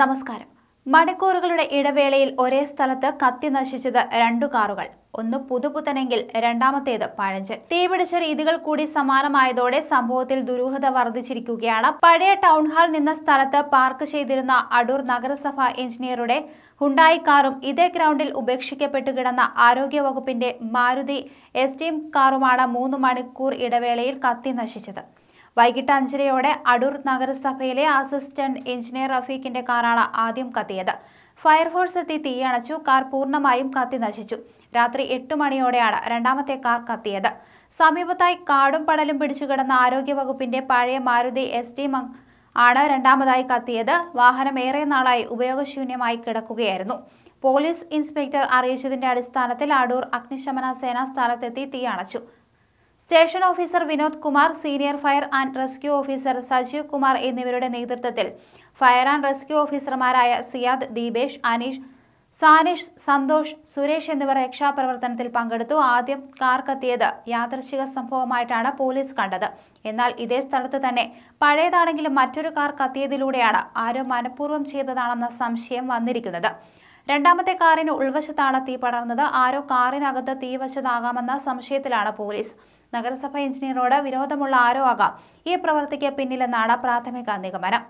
നമസ്കാരം മണിക്കൂറുകളുടെ ഇടവേളയിൽ ഒരേ സ്ഥലത്ത് കത്തി നശിച്ചത് രണ്ടു കാറുകൾ ഒന്ന് പുതുപുത്തനെങ്കിൽ രണ്ടാമത്തേത് പഴഞ്ചൻ തീപിടിച്ച രീതികൾ കൂടി സമാനമായതോടെ സംഭവത്തിൽ ദുരൂഹത വർദ്ധിച്ചിരിക്കുകയാണ് പഴയ ടൗൺ ഹാൾ നിന്ന സ്ഥലത്ത് പാർക്ക് ചെയ്തിരുന്ന അടൂർ നഗരസഭ എഞ്ചിനീയറുടെ ഹുണ്ടായി കാറും ഇതേ ഗ്രൗണ്ടിൽ ഉപേക്ഷിക്കപ്പെട്ടു കിടന്ന ആരോഗ്യവകുപ്പിന്റെ മാരുതി എസ്റ്റീം കാറുമാണ് മൂന്ന് മണിക്കൂർ ഇടവേളയിൽ കത്തി നശിച്ചത് വൈകിട്ട് അഞ്ചരയോടെ അടൂർ നഗരസഭയിലെ അസിസ്റ്റന്റ് എഞ്ചിനീയർ റഫീഖിന്റെ കാറാണ് ആദ്യം കത്തിയത് ഫയർഫോഴ്സ് എത്തി തീയണച്ചു കാർ പൂർണ്ണമായും കത്തി നശിച്ചു രാത്രി എട്ട് മണിയോടെയാണ് രണ്ടാമത്തെ കാർ കത്തിയത് സമീപത്തായി കാടും പടലും പിടിച്ചുകിടന്ന ആരോഗ്യവകുപ്പിന്റെ പഴയ മാരുതി എസ് ടി ആണ് രണ്ടാമതായി കത്തിയത് വാഹനം ഏറെ നാളായി ഉപയോഗശൂന്യമായി കിടക്കുകയായിരുന്നു പോലീസ് ഇൻസ്പെക്ടർ അറിയിച്ചതിന്റെ അടിസ്ഥാനത്തിൽ അടൂർ അഗ്നിശമന സേനാ സ്ഥാനത്തെത്തി തീയണച്ചു station officer Vinod Kumar senior fire and rescue officer Sajeev Kumar എന്നിവരുടെ നേതൃത്വത്തിൽ ഫയർ ആൻഡ് റെസ്ക്യൂ ഓഫീസർമാരായ സിയാദ് ദീപേഷ് അനീഷ് സാനിഷ് സന്തോഷ് സുരേഷ് എന്നിവർ രക്ഷാപ്രവർത്തനത്തിൽ പങ്കെടുത്തു ആദ്യം കാർ കത്തിയത് യാദർശിക സംഭവമായിട്ടാണ് പോലീസ് കണ്ടത് എന്നാൽ ഇതേ സ്ഥലത്ത് തന്നെ പഴയതാണെങ്കിലും മറ്റൊരു കാർ കത്തിയതിലൂടെയാണ് ആരോ മനഃപൂർവ്വം ചെയ്തതാണെന്ന സംശയം വന്നിരിക്കുന്നത് രണ്ടാമത്തെ കാറിന് ഉൾവശത്താണ് തീ പടർന്നത് ആരോ കാറിനകത്ത് തീ സംശയത്തിലാണ് പോലീസ് നഗരസഭ എഞ്ചിനീയറോട് വിരോധമുള്ള ആരോ ആകാം ഈ പ്രവൃത്തിക്ക് പിന്നിലെന്നാണ് പ്രാഥമിക നിഗമനം